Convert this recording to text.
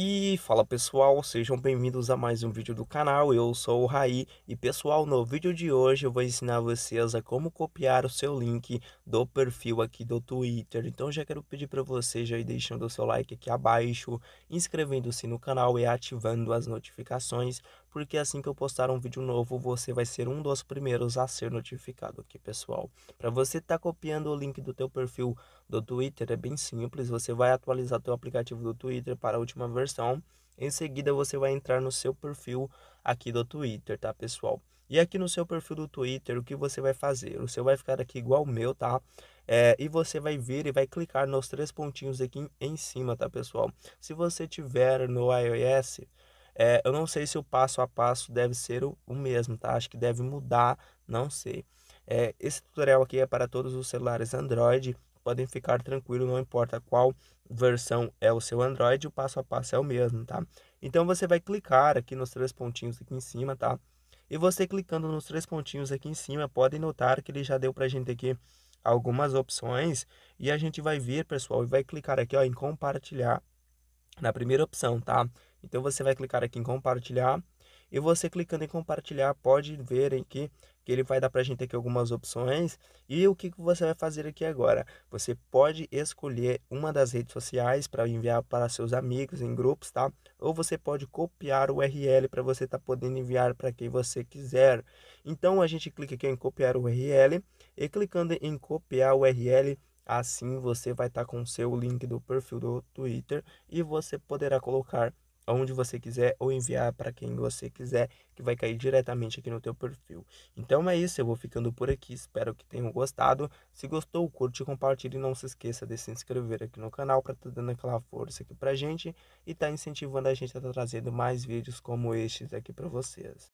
E fala pessoal, sejam bem-vindos a mais um vídeo do canal, eu sou o Raí e pessoal, no vídeo de hoje eu vou ensinar vocês a como copiar o seu link do perfil aqui do Twitter, então já quero pedir para vocês já ir deixando o seu like aqui abaixo, inscrevendo-se no canal e ativando as notificações porque assim que eu postar um vídeo novo, você vai ser um dos primeiros a ser notificado aqui, pessoal. Para você estar tá copiando o link do teu perfil do Twitter, é bem simples, você vai atualizar teu aplicativo do Twitter para a última versão. Em seguida, você vai entrar no seu perfil aqui do Twitter, tá, pessoal? E aqui no seu perfil do Twitter, o que você vai fazer? O seu vai ficar aqui igual o meu, tá? É, e você vai vir e vai clicar nos três pontinhos aqui em cima, tá, pessoal? Se você tiver no iOS, é, eu não sei se o passo a passo deve ser o, o mesmo, tá? Acho que deve mudar, não sei. É, esse tutorial aqui é para todos os celulares Android, podem ficar tranquilo, não importa qual versão é o seu Android, o passo a passo é o mesmo, tá? Então você vai clicar aqui nos três pontinhos aqui em cima, tá? E você clicando nos três pontinhos aqui em cima, podem notar que ele já deu a gente aqui algumas opções e a gente vai vir, pessoal, e vai clicar aqui, ó, em compartilhar na primeira opção, tá? Então você vai clicar aqui em compartilhar e você clicando em compartilhar pode ver em que, que ele vai dar para a gente aqui algumas opções e o que, que você vai fazer aqui agora você pode escolher uma das redes sociais para enviar para seus amigos em grupos tá ou você pode copiar o URL para você estar tá podendo enviar para quem você quiser então a gente clica aqui em copiar o URL e clicando em copiar o URL assim você vai estar tá com o seu link do perfil do Twitter e você poderá colocar aonde você quiser ou enviar para quem você quiser, que vai cair diretamente aqui no teu perfil. Então é isso, eu vou ficando por aqui, espero que tenham gostado. Se gostou, curte, compartilhe e não se esqueça de se inscrever aqui no canal para estar tá dando aquela força aqui a gente e tá incentivando a gente a estar tá trazendo mais vídeos como estes aqui para vocês.